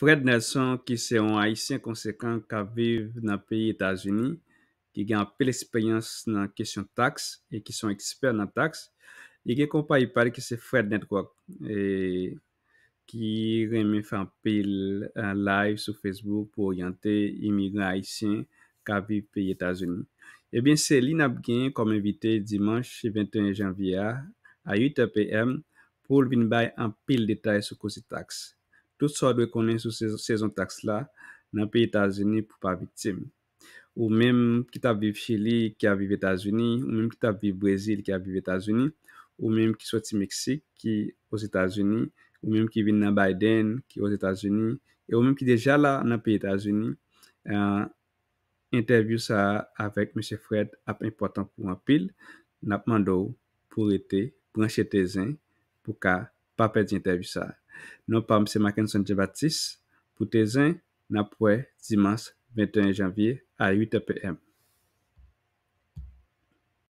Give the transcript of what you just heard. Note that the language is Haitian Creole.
Fred Nelson, ki se yon Haitien konsekant ka vive nan pi Etats-Unis, ki gen apil eksperyans nan kesyon tax, e ki son eksper nan tax, e ki kompa yi pali ki se Fred Netwak, e ki reme fan pil e, live sou Facebook pou oryante imigran Haitien ka vive pi Etats-Unis. E bin se li nap gen kom evite dimanche 21 janvier a 8 pm pou lvin bay an pil detay sou kosi tax. Tout sort de konen sou sezon taks la nan pi Etats-Unis pou pa vitim. Ou menm ki tap viv Chili ki a viv Etats-Unis, ou menm ki tap viv Brazil ki a viv Etats-Unis, ou menm ki sou ti Meksik ki os Etats-Unis, ou menm ki vin nan Biden ki os Etats-Unis, e ou menm ki deja la nan pi Etats-Unis, euh, interview sa avek M. Fred ap important pou apil, nap mandou pou rete branchetezen pou ka. pape di intervjusar. Nou pa mse Maken Sanjevatsis, pou tezen na pouè dimans 21 janvye a 8 epm.